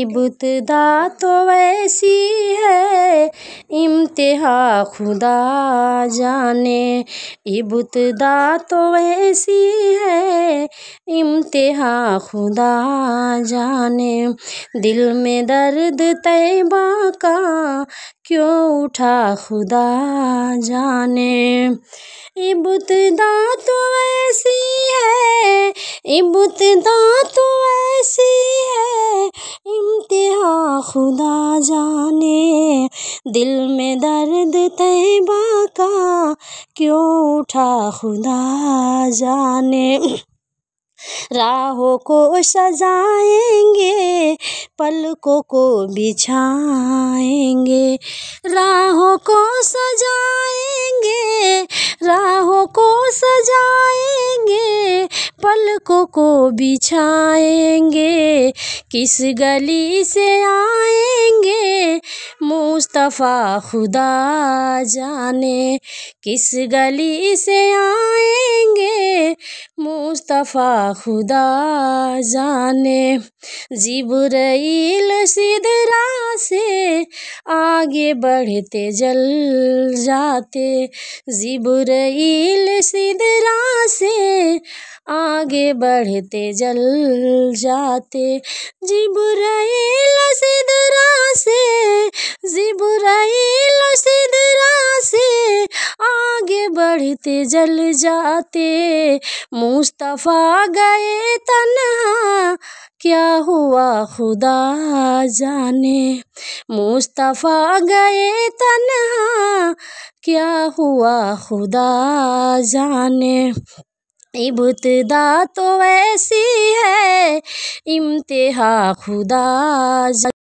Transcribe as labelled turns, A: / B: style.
A: इबतदा तो वैसी है इम्तिहा खुदा जाने इबतदा तो वैसी है इम्तिहा खुदा जाने दिल में दर्द तैबा का क्यों उठा खुदा जाने इबतदा तो ऐसी है इब्तदा तो ऐसी है इम्तिहा खुदा जाने दिल में दर्द तैबा का क्यों उठा खुदा जाने राहों को सजाएंगे पलकों को बिछाएंगे राहों को सजाएंगे राह पलकों को बिछाएंगे किस गली से आएंगे मुस्तफ़ा खुदा जाने किस गली से आएंगे मुस्तफ़ा खुदा जाने जिब्राइल सिदरा से आगे बढ़ते जल जाते जिब्राइल सिदरा से आगे बढ़ते जल जाते जिबुराइल सिदरा से जिबुराइल सिदरा से आगे बढ़ते जल जाते मुस्तफ़ा गए तन्हा क्या हुआ खुदा जाने मुस्तफ़ा गए तन्हा क्या हुआ खुदा जाने इब्तदा तो ऐसी है इम्तिहा खुदा